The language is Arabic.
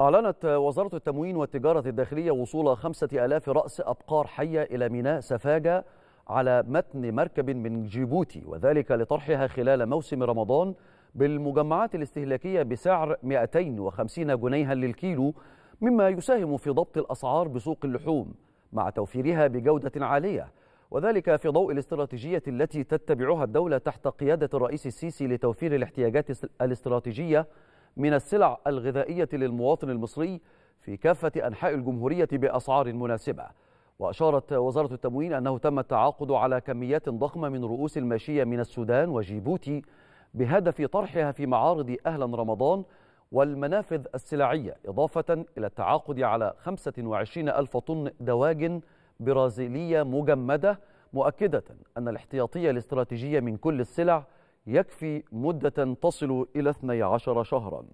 أعلنت وزارة التموين والتجارة الداخلية وصول خمسة ألاف رأس أبقار حية إلى ميناء سفاجة على متن مركب من جيبوتي وذلك لطرحها خلال موسم رمضان بالمجمعات الاستهلاكية بسعر 250 جنيها للكيلو مما يساهم في ضبط الأسعار بسوق اللحوم مع توفيرها بجودة عالية وذلك في ضوء الاستراتيجية التي تتبعها الدولة تحت قيادة الرئيس السيسي لتوفير الاحتياجات الاستراتيجية من السلع الغذائية للمواطن المصري في كافة أنحاء الجمهورية بأسعار مناسبة وأشارت وزارة التموين أنه تم التعاقد على كميات ضخمة من رؤوس الماشية من السودان وجيبوتي بهدف طرحها في معارض أهلا رمضان والمنافذ السلعية إضافة إلى التعاقد على 25 ألف طن دواجن برازيلية مجمدة مؤكدة أن الاحتياطية الاستراتيجية من كل السلع يكفي مدة تصل إلى 12 شهراً